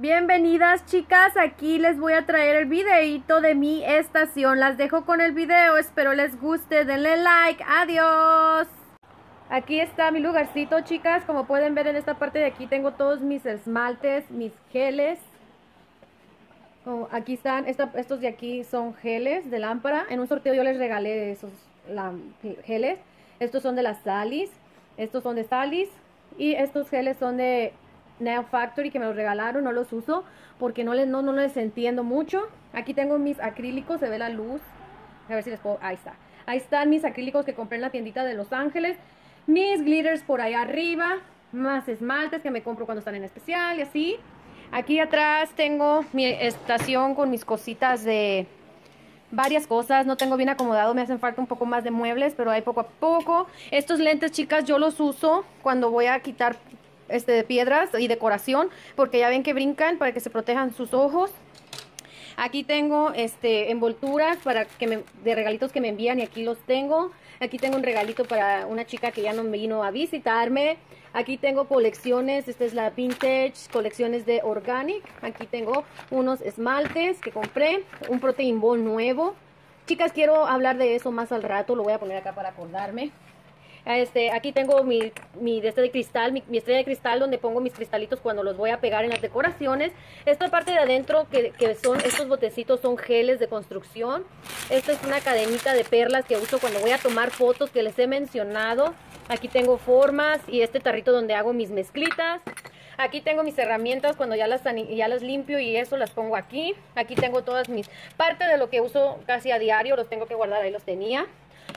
Bienvenidas chicas, aquí les voy a traer el videito de mi estación. Las dejo con el video, espero les guste, denle like, adiós. Aquí está mi lugarcito chicas, como pueden ver en esta parte de aquí tengo todos mis esmaltes, mis geles. Oh, aquí están, estos de aquí son geles de lámpara. En un sorteo yo les regalé esos geles. Estos son de las Salis, estos son de Salis y estos geles son de Nail Factory que me los regalaron, no los uso porque no les, no, no entiendo mucho. Aquí tengo mis acrílicos, se ve la luz. A ver si les puedo... Ahí está. Ahí están mis acrílicos que compré en la tiendita de Los Ángeles. Mis glitters por ahí arriba. Más esmaltes que me compro cuando están en especial y así. Aquí atrás tengo mi estación con mis cositas de varias cosas, no tengo bien acomodado, me hacen falta un poco más de muebles, pero hay poco a poco. Estos lentes, chicas, yo los uso cuando voy a quitar este, de piedras y decoración, porque ya ven que brincan para que se protejan sus ojos. Aquí tengo este, envolturas para que de regalitos que me envían y aquí los tengo. Aquí tengo un regalito para una chica que ya no vino a visitarme. Aquí tengo colecciones, esta es la vintage, colecciones de organic. Aquí tengo unos esmaltes que compré, un protein ball nuevo. Chicas, quiero hablar de eso más al rato, lo voy a poner acá para acordarme. Ah, este, aquí tengo mi, de este de cristal, mi, estrella de cristal donde pongo mis cristalitos cuando los voy a pegar en las decoraciones. Esta parte de adentro que, son estos botecitos son geles de construcción. Esta es una cadenita de perlas que uso cuando voy a tomar fotos que les he mencionado. Aquí tengo formas y este tarrito donde hago mis mezclitas. Aquí tengo mis herramientas cuando ya las, ya las limpio y eso las pongo aquí. Aquí tengo todas mis parte de lo que uso casi a diario, los tengo que guardar, ahí los tenía.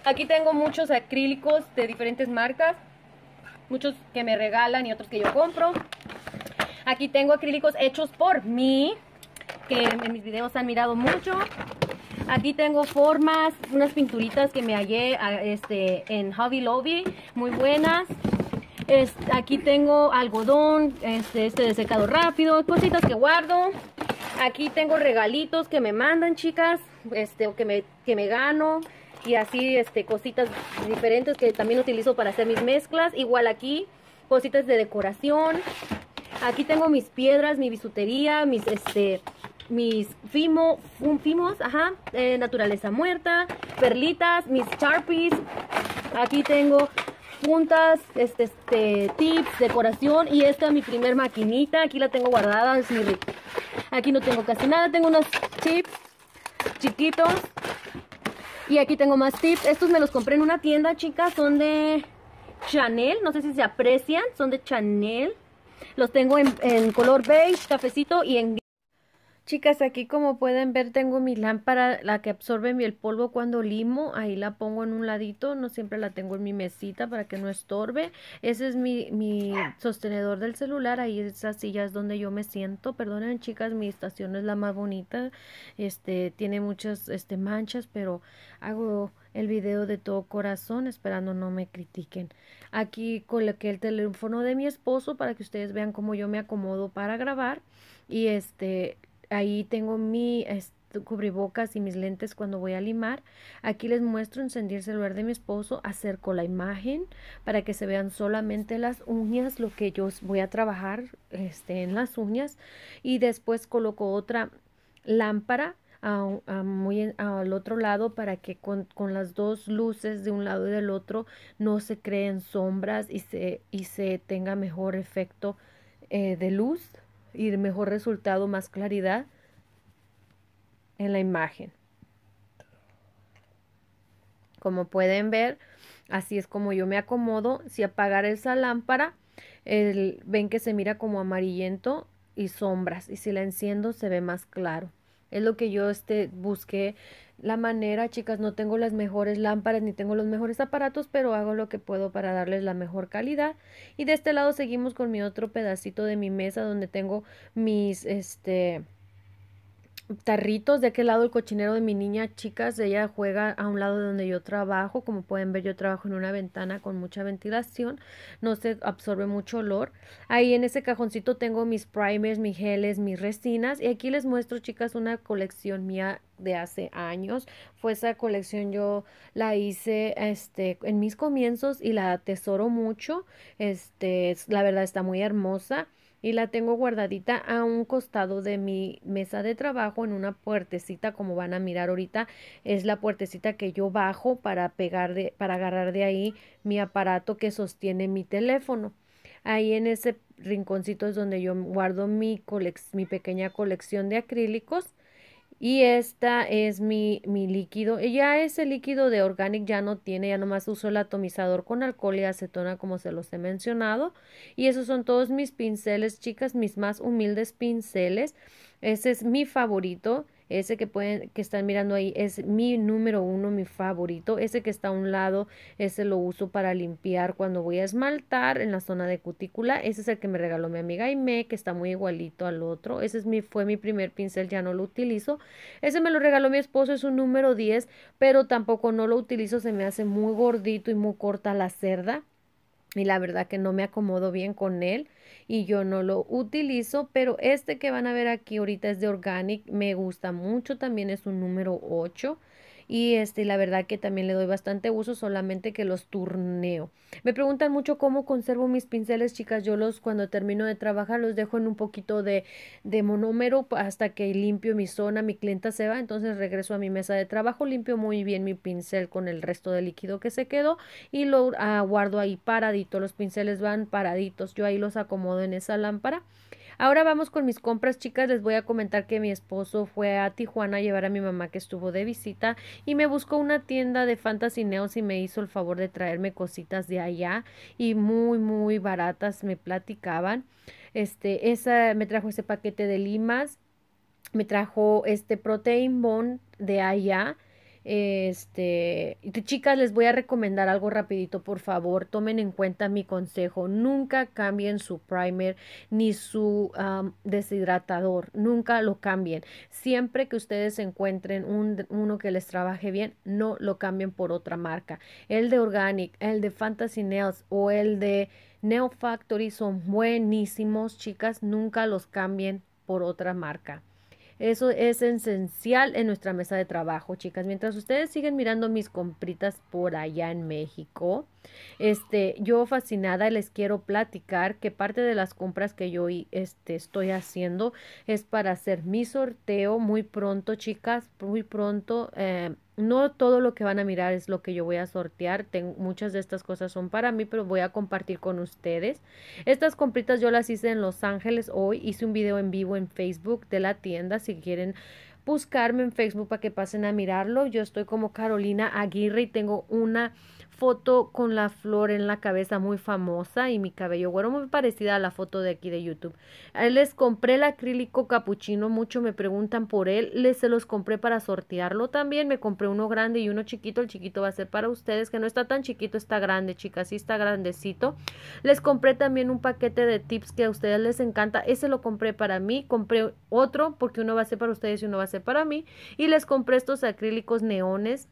Aquí tengo muchos acrílicos de diferentes marcas, muchos que me regalan y otros que yo compro. Aquí tengo acrílicos hechos por mí, que en mis videos han mirado mucho. Aquí tengo formas, unas pinturitas que me hallé ah, este, en Hobby Lobby, muy buenas. aquí tengo algodón, este, este de secado rápido, cositas que guardo. Aquí tengo regalitos que me mandan, chicas, este, que me, que me gano y así este cositas diferentes que también utilizo para hacer mis mezclas. Igual aquí, cositas de decoración. Aquí tengo mis piedras, mi bisutería, mis este mis fimo, fimos, ajá, eh, naturaleza muerta, perlitas, mis sharpies. Aquí tengo puntas, este, este, tips, decoración y esta es mi primer maquinita, aquí la tengo guardada, es mi Aquí no tengo casi nada, tengo unos chips chiquitos y aquí tengo más tips. Estos me los compré en una tienda, chicas. Son de Chanel. No sé si se aprecian. Son de Chanel. Los tengo en, color beige, cafecito y en Chicas, aquí como pueden ver tengo mi lámpara, la que absorbe el polvo cuando limo, ahí la pongo en un ladito, no siempre la tengo en mi mesita para que no estorbe. Ese es mi, sostenedor del celular, ahí esa silla es donde yo me siento. Perdonen chicas, mi estación es la más bonita, este, tiene muchas este, manchas, pero hago el video de todo corazón, esperando no me critiquen. Aquí coloqué el teléfono de mi esposo para que ustedes vean cómo yo me acomodo para grabar. Y este, Ahí tengo mi cubrebocas y mis lentes cuando voy a limar. Aquí les muestro encendí el celular de mi esposo, acerco la imagen para que se vean solamente las uñas, lo que yo voy a trabajar este, en las uñas. Y después coloco otra lámpara muy, al otro lado para que con, las dos luces de un lado y del otro no se creen sombras y se, y se tenga mejor efecto eh, de luz y mejor resultado, más claridad en la imagen. Como pueden ver, así es como yo me acomodo. Si apagar esa lámpara, el, ven que se mira como amarillento y sombras. Y si la enciendo, se ve más claro. Es lo que yo este, busqué la manera, chicas, no tengo las mejores lámparas ni tengo los mejores aparatos, pero hago lo que puedo para darles la mejor calidad. Y de este lado seguimos con mi otro pedacito de mi mesa donde tengo mis, este, tarritos de aquel lado el cochinero de mi niña, chicas, ella juega a un lado de donde yo trabajo, como pueden ver yo trabajo en una ventana con mucha ventilación, no se absorbe mucho olor. Ahí en ese cajoncito tengo mis primers, mis geles, mis resinas y aquí les muestro chicas una colección mía de hace años. Fue esa colección yo la hice este en mis comienzos y la atesoro mucho. Este, la verdad está muy hermosa y la tengo guardadita a un costado de mi mesa de trabajo en una puertecita como van a mirar ahorita es la puertecita que yo bajo para pegar de para agarrar de ahí mi aparato que sostiene mi teléfono ahí en ese rinconcito es donde yo guardo mi, mi pequeña colección de acrílicos y esta es mi, mi líquido. Ya ese líquido de Organic ya no tiene, ya nomás uso el atomizador con alcohol y acetona como se los he mencionado. Y esos son todos mis pinceles, chicas, mis más humildes pinceles. Ese es mi favorito. Ese que pueden, que están mirando ahí es mi número uno, mi favorito. Ese que está a un lado, ese lo uso para limpiar cuando voy a esmaltar en la zona de cutícula. Ese es el que me regaló mi amiga Aime, que está muy igualito al otro. Ese es mi, fue mi primer pincel, ya no lo utilizo. Ese me lo regaló mi esposo, es un número 10, pero tampoco no lo utilizo, se me hace muy gordito y muy corta la cerda y la verdad que no me acomodo bien con él y yo no lo utilizo, pero este que van a ver aquí ahorita es de Organic, me gusta mucho, también es un número 8 y este, la verdad que también le doy bastante uso, solamente que los turneo. Me preguntan mucho cómo conservo mis pinceles, chicas. Yo los cuando termino de trabajar los dejo en un poquito de, monómero hasta que limpio mi zona, mi clienta se va, entonces regreso a mi mesa de trabajo, limpio muy bien mi pincel con el resto de líquido que se quedó y lo ah, guardo ahí paradito. Los pinceles van paraditos, yo ahí los acomodo en esa lámpara. Ahora vamos con mis compras, chicas. Les voy a comentar que mi esposo fue a Tijuana a llevar a mi mamá que estuvo de visita y me buscó una tienda de Fantasy y me hizo el favor de traerme cositas de allá y muy, muy baratas me platicaban. Este, esa, me trajo ese paquete de limas, me trajo este protein bone de allá este, chicas, les voy a recomendar algo rapidito, por favor, tomen en cuenta mi consejo, nunca cambien su primer ni su deshidratador, nunca lo cambien. Siempre que ustedes encuentren uno que les trabaje bien, no lo cambien por otra marca. El de Organic, el de Fantasy Nails o el de Neo Factory son buenísimos, chicas, nunca los cambien por otra marca. Eso es esencial en nuestra mesa de trabajo, chicas. Mientras ustedes siguen mirando mis compritas por allá en México, este, yo fascinada les quiero platicar que parte de las compras que yo este, estoy haciendo es para hacer mi sorteo muy pronto, chicas, muy pronto. Eh, no todo lo que van a mirar es lo que yo voy a sortear. muchas de estas cosas son para mí, pero voy a compartir con ustedes. Estas compritas yo las hice en Los Ángeles hoy. Hice un video en vivo en Facebook de la tienda. Si quieren buscarme en Facebook para que pasen a mirarlo. Yo estoy como Carolina Aguirre y tengo una foto con la flor en la cabeza muy famosa y mi cabello güero muy parecida a la foto de aquí de YouTube. Les compré el acrílico capuchino, mucho me preguntan por él, les se los compré para sortearlo también, me compré uno grande y uno chiquito, el chiquito va a ser para ustedes, que no está tan chiquito, está grande, chicas, sí está grandecito. Les compré también un paquete de tips que a ustedes les encanta, ese lo compré para mí, compré otro porque uno va a ser para ustedes y uno va a ser para mí y les compré estos acrílicos neones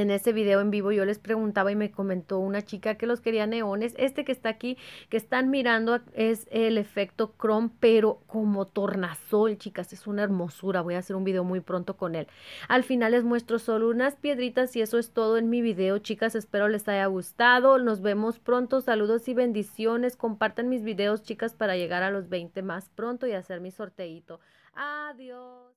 en ese video en vivo yo les preguntaba y me comentó una chica que los quería neones. Este que está aquí, que están mirando, es el efecto Chrome, pero como tornasol, chicas. Es una hermosura. Voy a hacer un video muy pronto con él. Al final les muestro solo unas piedritas y eso es todo en mi video, chicas. Espero les haya gustado. Nos vemos pronto. Saludos y bendiciones. Compartan mis videos, chicas, para llegar a los 20 más pronto y hacer mi sorteito. Adiós.